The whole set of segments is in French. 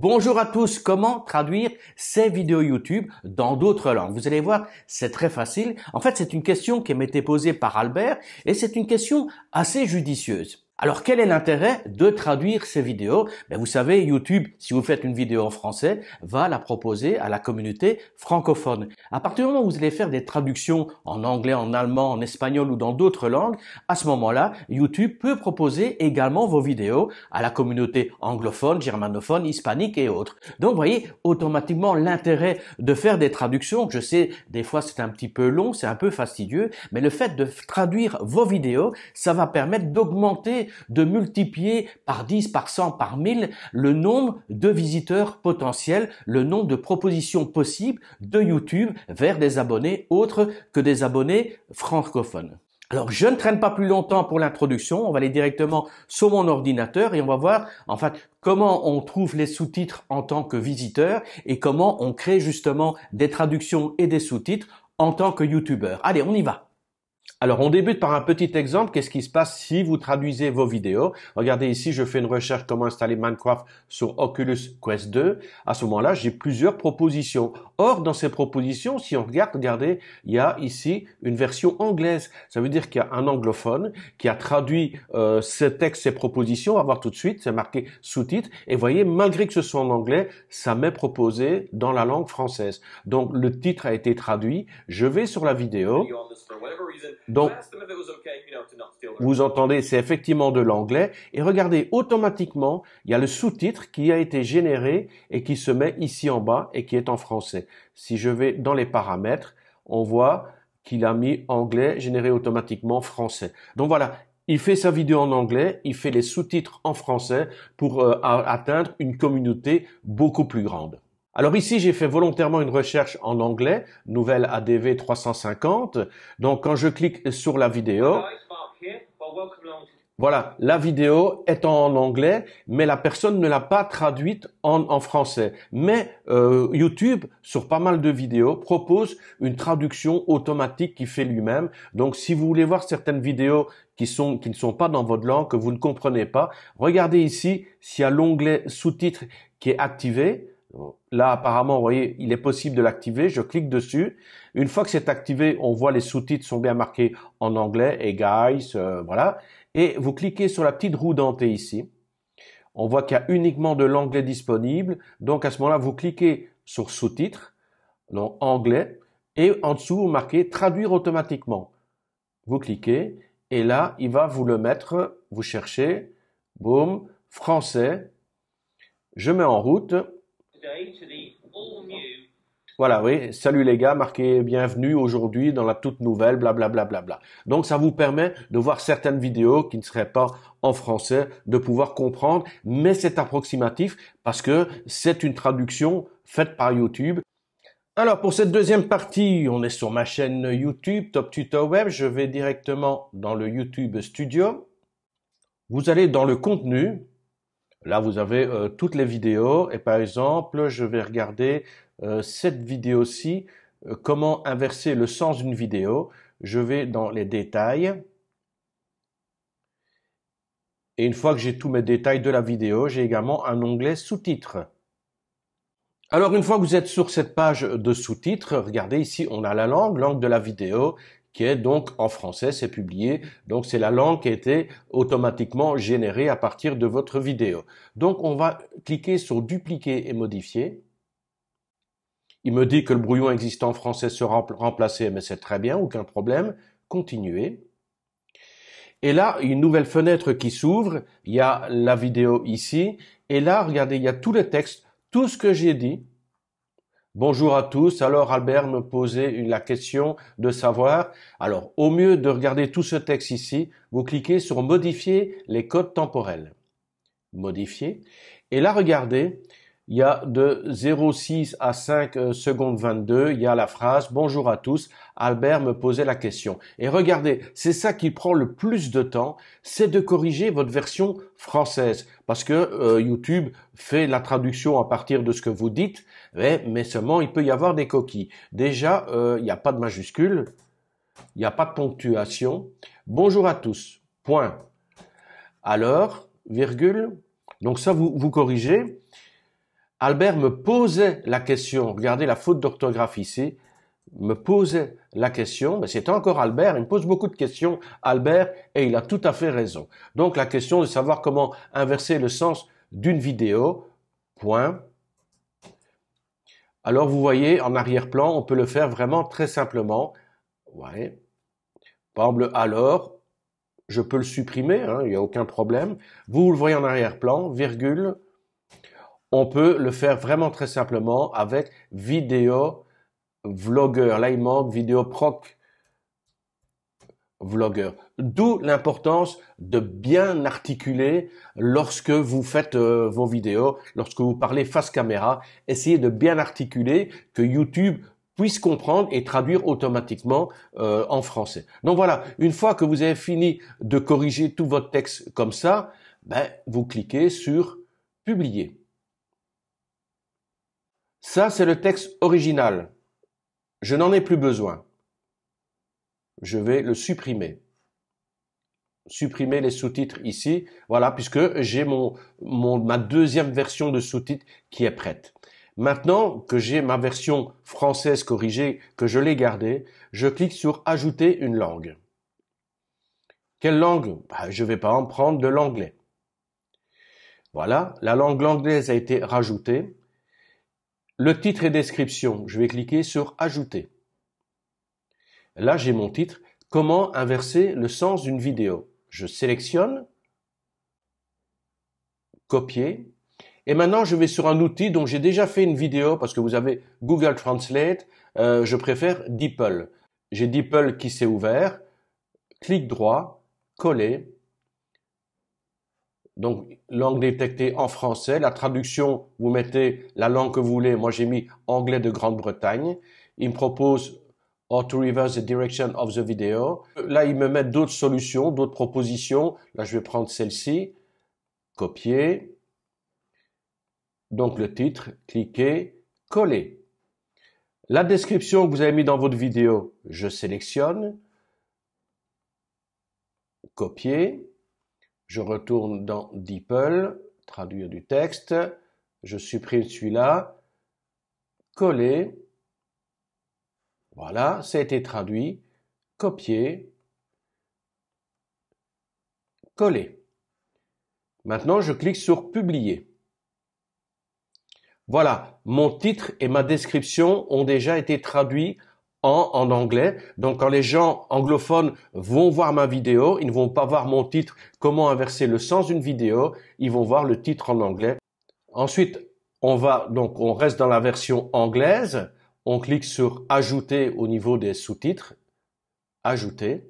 Bonjour à tous, comment traduire ces vidéos YouTube dans d'autres langues Vous allez voir, c'est très facile. En fait, c'est une question qui m'était posée par Albert et c'est une question assez judicieuse. Alors quel est l'intérêt de traduire ces vidéos ben, Vous savez, YouTube, si vous faites une vidéo en français, va la proposer à la communauté francophone. À partir du moment où vous allez faire des traductions en anglais, en allemand, en espagnol ou dans d'autres langues, à ce moment-là, YouTube peut proposer également vos vidéos à la communauté anglophone, germanophone, hispanique et autres. Donc vous voyez, automatiquement, l'intérêt de faire des traductions, je sais, des fois c'est un petit peu long, c'est un peu fastidieux, mais le fait de traduire vos vidéos, ça va permettre d'augmenter de multiplier par 10, par 100, par 1000 le nombre de visiteurs potentiels, le nombre de propositions possibles de YouTube vers des abonnés autres que des abonnés francophones. Alors, je ne traîne pas plus longtemps pour l'introduction. On va aller directement sur mon ordinateur et on va voir, en fait, comment on trouve les sous-titres en tant que visiteur et comment on crée justement des traductions et des sous-titres en tant que YouTuber. Allez, on y va. Alors on débute par un petit exemple. Qu'est-ce qui se passe si vous traduisez vos vidéos Regardez ici, je fais une recherche comment installer Minecraft sur Oculus Quest 2. À ce moment-là, j'ai plusieurs propositions. Or, dans ces propositions, si on regarde, regardez, il y a ici une version anglaise. Ça veut dire qu'il y a un anglophone qui a traduit euh, textes, texte, ces propositions. On va voir tout de suite, c'est marqué sous-titre. Et voyez, malgré que ce soit en anglais, ça m'est proposé dans la langue française. Donc le titre a été traduit. Je vais sur la vidéo. Donc, vous entendez, c'est effectivement de l'anglais. Et regardez, automatiquement, il y a le sous-titre qui a été généré et qui se met ici en bas et qui est en français. Si je vais dans les paramètres, on voit qu'il a mis anglais généré automatiquement français. Donc voilà, il fait sa vidéo en anglais, il fait les sous-titres en français pour euh, atteindre une communauté beaucoup plus grande. Alors ici, j'ai fait volontairement une recherche en anglais, nouvelle ADV 350. Donc quand je clique sur la vidéo, voilà, la vidéo est en anglais, mais la personne ne l'a pas traduite en, français. Mais euh, YouTube, sur pas mal de vidéos, propose une traduction automatique qui fait lui-même. Donc, si vous voulez voir certaines vidéos qui, sont, qui ne sont pas dans votre langue, que vous ne comprenez pas, regardez ici s'il y a l'onglet sous-titres qui est activé. Là, apparemment, vous voyez, il est possible de l'activer. Je clique dessus. Une fois que c'est activé, on voit les sous-titres sont bien marqués en anglais et guys, euh, voilà. Et vous cliquez sur la petite roue dentée ici. On voit qu'il y a uniquement de l'anglais disponible. Donc, à ce moment-là, vous cliquez sur sous-titres, donc anglais, et en dessous, vous marquez traduire automatiquement. Vous cliquez et là, il va vous le mettre. Vous cherchez, boum, français. Je mets en route voilà, oui. Salut les gars, marquez bienvenue aujourd'hui dans la toute nouvelle, blablabla. Donc ça vous permet de voir certaines vidéos qui ne seraient pas en français, de pouvoir comprendre, mais c'est approximatif parce que c'est une traduction faite par YouTube. Alors pour cette deuxième partie, on est sur ma chaîne YouTube Top Tutor Web. Je vais directement dans le YouTube Studio. Vous allez dans le contenu, Là, vous avez euh, toutes les vidéos et par exemple, je vais regarder euh, cette vidéo-ci, euh, comment inverser le sens d'une vidéo. Je vais dans les détails. Et une fois que j'ai tous mes détails de la vidéo, j'ai également un onglet sous-titres. Alors une fois que vous êtes sur cette page de sous-titres, regardez ici, on a la langue, langue de la vidéo, donc en français, c'est publié. Donc c'est la langue qui a été automatiquement générée à partir de votre vidéo. Donc on va cliquer sur dupliquer et modifier. Il me dit que le brouillon existant français sera remplacé, mais c'est très bien, aucun problème. Continuer. Et là, une nouvelle fenêtre qui s'ouvre. Il y a la vidéo ici. Et là, regardez, il y a tous les textes, tout ce que j'ai dit, Bonjour à tous. Alors Albert me posait la question de savoir, alors au mieux de regarder tout ce texte ici, vous cliquez sur modifier les codes temporels. Modifier. Et là regardez, il y a de 0,6 à 5 euh, secondes 22, il y a la phrase Bonjour à tous, Albert me posait la question. Et regardez, c'est ça qui prend le plus de temps, c'est de corriger votre version française. Parce que euh, YouTube fait la traduction à partir de ce que vous dites, mais, seulement il peut y avoir des coquilles. Déjà, euh, il n'y a pas de majuscule, il n'y a pas de ponctuation. Bonjour à tous, point. Alors, virgule. Donc ça, vous, vous corrigez. Albert me posait la question, regardez la faute d'orthographe ici, me posait la question, mais c'est encore Albert, il me pose beaucoup de questions, Albert, et il a tout à fait raison. Donc la question de savoir comment inverser le sens d'une vidéo, point. Alors vous voyez, en arrière-plan, on peut le faire vraiment très simplement. Ouais. Par alors, je peux le supprimer, hein, il n'y a aucun problème. Vous le voyez en arrière-plan, virgule, on peut le faire vraiment très simplement avec vidéo vlogger, Là, il manque vidéo proc vlogger. D'où l'importance de bien articuler lorsque vous faites euh, vos vidéos, lorsque vous parlez face caméra. Essayez de bien articuler que YouTube puisse comprendre et traduire automatiquement euh, en français. Donc voilà, une fois que vous avez fini de corriger tout votre texte comme ça, ben, vous cliquez sur publier. Ça, c'est le texte original. Je n'en ai plus besoin. Je vais le supprimer. Supprimer les sous-titres ici, voilà, puisque j'ai mon, ma deuxième version de sous-titres qui est prête. Maintenant que j'ai ma version française corrigée, que je l'ai gardée, je clique sur Ajouter une langue. Quelle langue bah, Je ne vais pas en prendre de l'anglais. Voilà, la langue anglaise a été rajoutée. Le titre et description, je vais cliquer sur Ajouter. Là, j'ai mon titre, Comment inverser le sens d'une vidéo. Je sélectionne, copier, et maintenant je vais sur un outil dont j'ai déjà fait une vidéo parce que vous avez Google Translate, euh, je préfère DeepL. J'ai DeepL qui s'est ouvert, clic droit, coller, donc langue détectée en français. La traduction, vous mettez la langue que vous voulez. Moi, j'ai mis anglais de Grande-Bretagne. Il me propose or to reverse the direction of the video. Là, il me met d'autres solutions, d'autres propositions. Là, je vais prendre celle-ci. Copier. Donc le titre, cliquez, coller. La description que vous avez mis dans votre vidéo, je sélectionne. Copier. Je retourne dans DeepL, traduire du texte. Je supprime celui-là. Coller. Voilà, ça a été traduit. Copier. Coller. Maintenant, je clique sur Publier. Voilà, mon titre et ma description ont déjà été traduits en, anglais. Donc quand les gens anglophones vont voir ma vidéo, ils ne vont pas voir mon titre Comment inverser le sens d'une vidéo, ils vont voir le titre en anglais. Ensuite, on va donc on reste dans la version anglaise, on clique sur ajouter au niveau des sous-titres, ajouter.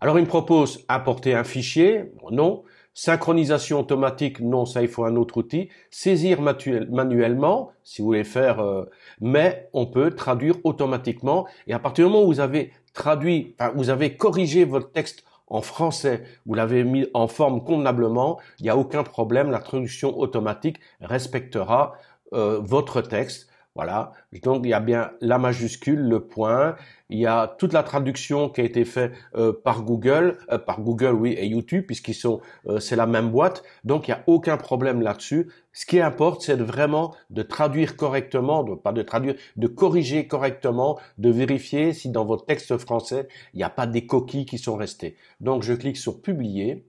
Alors il me propose apporter un fichier, non, Synchronisation automatique, non, ça il faut un autre outil. Saisir manuellement, si vous voulez faire, euh, mais on peut traduire automatiquement. Et à partir du moment où vous avez traduit, vous avez corrigé votre texte en français, vous l'avez mis en forme convenablement, il n'y a aucun problème, la traduction automatique respectera euh, votre texte voilà. Donc il y a bien la majuscule, le point. Il y a toute la traduction qui a été faite euh, par Google, euh, par Google oui et YouTube puisqu'ils sont, euh, c'est la même boîte. Donc il n'y a aucun problème là-dessus. Ce qui importe, c'est vraiment de traduire correctement, de, pas de traduire, de corriger correctement, de vérifier si dans votre texte français il n'y a pas des coquilles qui sont restées. Donc je clique sur publier.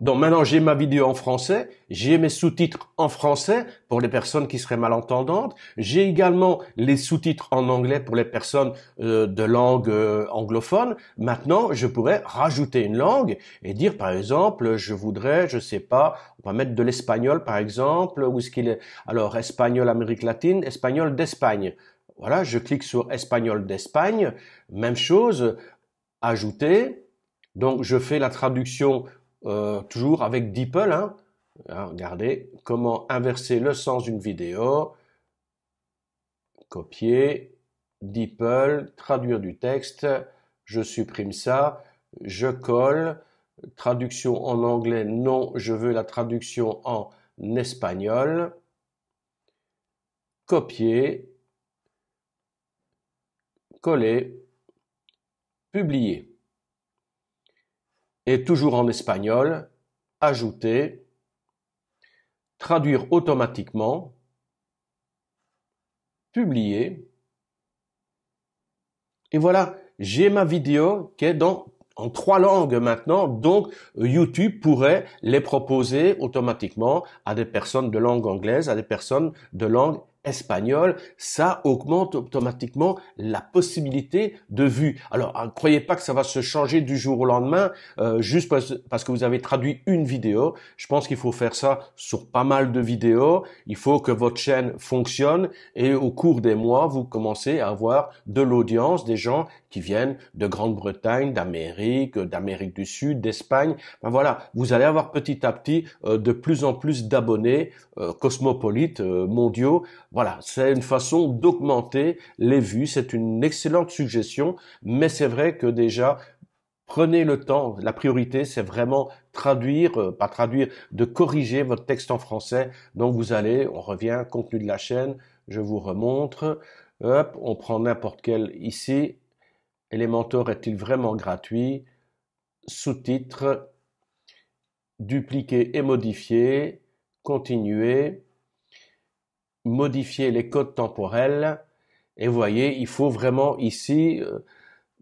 Donc maintenant, j'ai ma vidéo en français, j'ai mes sous-titres en français pour les personnes qui seraient malentendantes, j'ai également les sous-titres en anglais pour les personnes euh, de langue euh, anglophone. Maintenant, je pourrais rajouter une langue et dire par exemple, je voudrais, je sais pas, on va mettre de l'espagnol par exemple, ou ce qu'il est Alors espagnol Amérique latine, espagnol d'Espagne. Voilà, je clique sur espagnol d'Espagne, même chose, ajouter. Donc je fais la traduction euh, toujours avec DeepL. Hein. Ah, regardez comment inverser le sens d'une vidéo. Copier, DeepL, traduire du texte. Je supprime ça. Je colle. Traduction en anglais, non, je veux la traduction en espagnol. Copier, coller, publier et toujours en espagnol, ajouter, traduire automatiquement, publier. Et voilà, j'ai ma vidéo qui est en trois langues maintenant, donc euh, YouTube pourrait les proposer automatiquement à des personnes de langue anglaise, à des personnes de langue espagnol, ça augmente automatiquement la possibilité de vue. Alors, ne hein, croyez pas que ça va se changer du jour au lendemain, euh, juste parce, que vous avez traduit une vidéo. Je pense qu'il faut faire ça sur pas mal de vidéos. Il faut que votre chaîne fonctionne et au cours des mois, vous commencez à avoir de l'audience, des gens qui viennent de Grande-Bretagne, d'Amérique, d'Amérique du Sud, d'Espagne. Ben voilà, vous allez avoir petit à petit euh, de plus en plus d'abonnés euh, cosmopolites, euh, mondiaux. Voilà, c'est une façon d'augmenter les vues. C'est une excellente suggestion, mais c'est vrai que déjà, prenez le temps. La priorité, c'est vraiment traduire, pas traduire, de corriger votre texte en français. Donc vous allez, on revient, contenu de la chaîne, je vous remontre. Hop, on prend n'importe quel ici. Elementor est-il vraiment gratuit Sous-titre Dupliquer et modifier, continuer, modifier les codes temporels. Et voyez, il faut vraiment ici. Euh,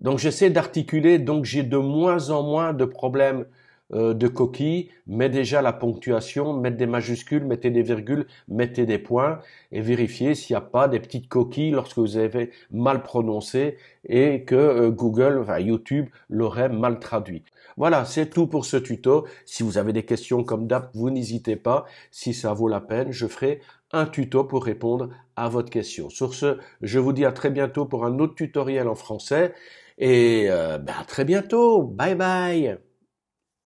donc j'essaie d'articuler, donc j'ai de moins en moins de problèmes euh, de coquilles, mettez déjà la ponctuation, mettez des majuscules, mettez des virgules, mettez des points et vérifiez s'il n'y a pas des petites coquilles lorsque vous avez mal prononcé et que euh, Google, enfin YouTube l'aurait mal traduit. Voilà, c'est tout pour ce tuto. Si vous avez des questions comme d'hab, vous n'hésitez pas. Si ça vaut la peine, je ferai un tuto pour répondre à votre question. Sur ce, je vous dis à très bientôt pour un autre tutoriel en français et euh, ben, à très bientôt. Bye bye.